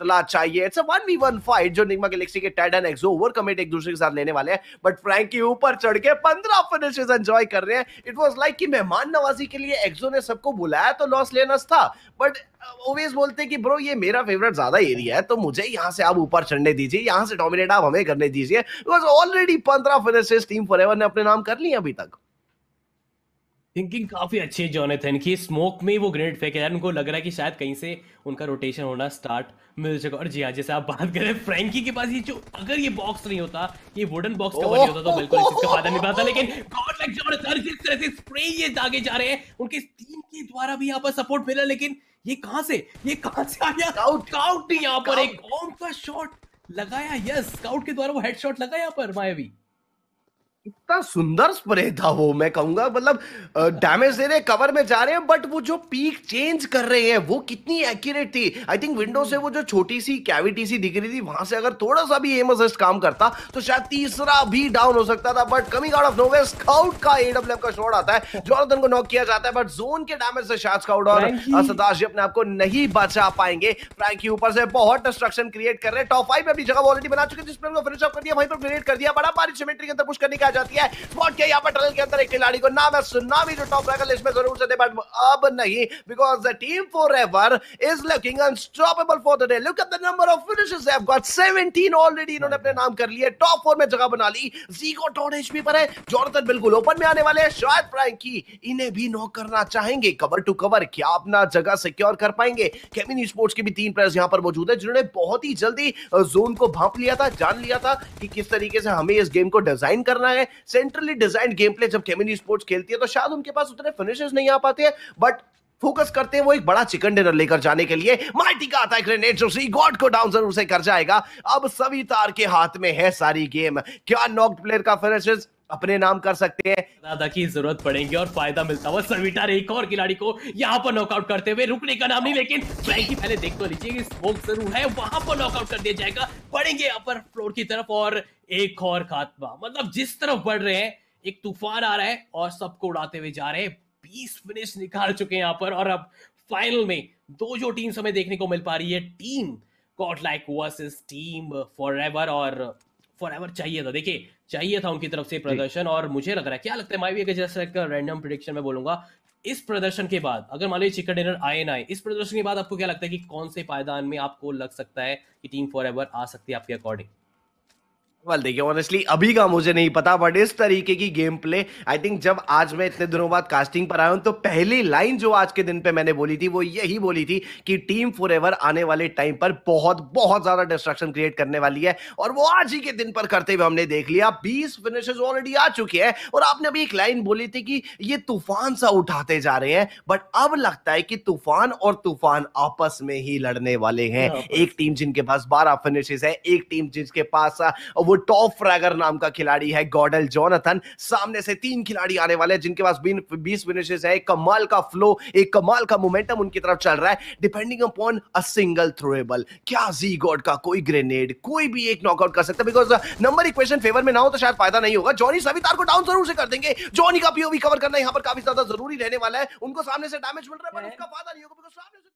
बदला चाहिए it's a one v one fight जो निगमा गैलेक्सी के Ted and Exo over commit एक दूसरे के साथ लेने वाले हैं बट फ्रैंक के ऊपर चढ़ के पंद्रह फिनिशेस एंजॉय कर रहे हैं इट वॉज लाइक कि मेहमान नवाजी के लिए एक्सो ने सबको बुलाया तो लॉस लेनस था बट ओवेज uh, बोलते हैं कि ब्रो ये मेरा फेवरेट ज्यादा एरिया है तो मुझे यहाँ से आप ऊपर चढ़ने दीजिए यहाँ से डोमिनेट आप हमें करने दीजिए बिकॉज ऑलरेडी पंद्रह फिनिशेज टीम फॉर ने अपने नाम कर लिए अभी तक थिंकिंग काफी अच्छे जोने थे इनकी स्मोक में वो ग्रेनेड फेंक यार उनको लग रहा है कि शायद कहीं से उनका रोटेशन होना स्टार्ट मिल चुका और जी हाँ जैसे आप बात करें फ्रेंकी के पास ये जो अगर ये बॉक्स नहीं होता ये वुडन बॉक्स का बन होता तो बिल्कुल इसका फायदा नहीं पाता लेकिन गॉड लाइक जॉनेथन जिस तरह से स्प्रे ये दागे जा रहे हैं उनके टीम के द्वारा भी यहाँ पर सपोर्ट मिला लेकिन ये कहाँ से ये कहाँ से आया काउट काउट यहाँ पर एक ओम का शॉट लगाया यस काउट के द्वारा वो हेडशॉट लगा यहाँ पर मायावी इतना सुंदर स्प्रे था वो मैं कहूंगा मतलब डैमेज दे रहे कवर में जा रहे हैं बट वो जो पीक चेंज कर रहे हैं वो कितनी एक्यूरेट थी आई थिंक विंडो से वो जो छोटी सी कैविटी सी दिख रही थी वहां से अगर थोड़ा सा भी एम असिस्ट काम करता तो शायद तीसरा भी डाउन हो सकता था but coming out of nowhere scout का एडब्ल्यू का शॉट आता है जॉनथन को नॉक किया जाता है बट जोन के डैमेज से शायद स्काउट और सदाश जी अपने आपको नहीं बचा पाएंगे के ऊपर से बहुत डिस्ट्रक्शन क्रिएट कर रहे हैं टॉप फाइव में अपनी जगह ऑलरेडी बना चुके जिस पर फिनिश कर दिया वहीं पर क्रिएट कर दिया बड़ा बारिश के अंदर पुश करने का जाती है स्पॉट किया यहाँ पर टनल के अंदर एक खिलाड़ी को ना मैं सुनना भी जो टॉप रैंकर लिस्ट में जरूर से बट अब नहीं because the team forever is looking unstoppable for the day look at the number of finishers have got 17 already इन्होंने अपने नाम कर लिए टॉप फोर में जगह बना ली जीको टॉन एचपी पर है जॉर्डन बिल्कुल ओपन में आने वाले हैं शायद फ्रैंकी इन्हें भी नॉक करना चाहेंगे कवर टू कवर क्या अपना जगह सिक्योर कर पाएंगे केमिन स्पोर्ट्स के भी तीन प्लेयर्स यहां पर मौजूद है जिन्होंने बहुत ही जल्दी जोन को भांप लिया था जान लिया था कि किस तरीके से हमें इस गेम को डिजाइन करना है है सेंट्रली डिजाइन गेम प्ले जब केमिनी स्पोर्ट्स खेलती है तो शायद उनके पास उतने फिनिशेस नहीं आ पाते हैं बट फोकस करते हैं वो एक बड़ा चिकन डिनर लेकर जाने के लिए माइटी का आता है ग्रेनेड जो सी गॉड को डाउन जरूर से कर जाएगा अब सभी तार के हाथ में है सारी गेम क्या नॉक्ड प्लेयर का फिनिशेस अपने नाम कर सकते हैं दादा की जरूरत पड़ेगी और फायदा मिलता हुआ सर्विटार एक और खिलाड़ी को यहाँ पर नॉकआउट करते हुए रुकने का नाम नहीं लेकिन फ्रैंकी पहले देख तो लीजिए स्मोक जरूर है वहां पर नॉकआउट कर दिया जाएगा बढ़ेंगे अपर फ्लोर की तरफ और एक और खात्मा मतलब जिस तरफ बढ़ रहे हैं एक तूफान आ रहा है और सबको उड़ाते हुए जा रहे हैं बीस फिनिश निकाल चुके हैं यहाँ पर और अब फाइनल में दो जो टीम्स हमें देखने को मिल पा रही है team godlike versus team for और फॉर चाहिए था देखिए चाहिए था उनकी तरफ से प्रदर्शन और मुझे लग रहा है क्या लगता है माई भी जस्ट एक रैंडम प्रोडिक्शन में बोलूंगा इस प्रदर्शन के बाद अगर मान लीजिए चिकन डिनर आए ना आए इस प्रदर्शन के बाद आपको क्या लगता है कि कौन से पायदान में आपको लग सकता है कि टीम फॉर आ सकती है आपके अकॉर्डिंग वाल देखिए ऑनेस्टली अभी का मुझे नहीं पता बट इस तरीके की गेम प्ले आई थिंक जब आज मैं इतने दिनों बाद कास्टिंग पर आया हूं तो पहली लाइन जो आज के दिन पे मैंने बोली थी वो यही बोली थी कि टीम फॉर एवर आने वाले टाइम पर बहुत बहुत ज्यादा डिस्ट्रक्शन क्रिएट करने वाली है और वो आज ही के दिन पर करते हुए हमने देख लिया बीस फिनिशेज ऑलरेडी आ चुके हैं और आपने अभी एक लाइन बोली थी कि ये तूफान सा उठाते जा रहे हैं बट अब लगता है कि तूफान और तूफान आपस में ही लड़ने वाले हैं हाँ, एक टीम जिनके पास बारह फिनिशेज है एक टीम जिनके पास वो टॉप फ्रैगर नाम का खिलाड़ी है गॉडल जोनाथन सामने से तीन खिलाड़ी आने वाले हैं जिनके पास बीस फिनिशेस है एक कमाल का फ्लो एक कमाल का मोमेंटम उनकी तरफ चल रहा है depending upon a single throwable क्या जी गॉड का कोई ग्रेनेड कोई भी एक नॉकआउट कर सकता है बिकॉज नंबर इक्वेशन फेवर में ना हो तो शायद फायदा नहीं होगा जॉनी सवितार को डाउन जरूर से कर देंगे जॉनी का पीओवी कवर करना यहां पर काफी ज्यादा जरूरी रहने वाला है उनको सामने से डैमेज मिल रहा है पर उसका फायदा नहीं होगा बिकॉज सामने से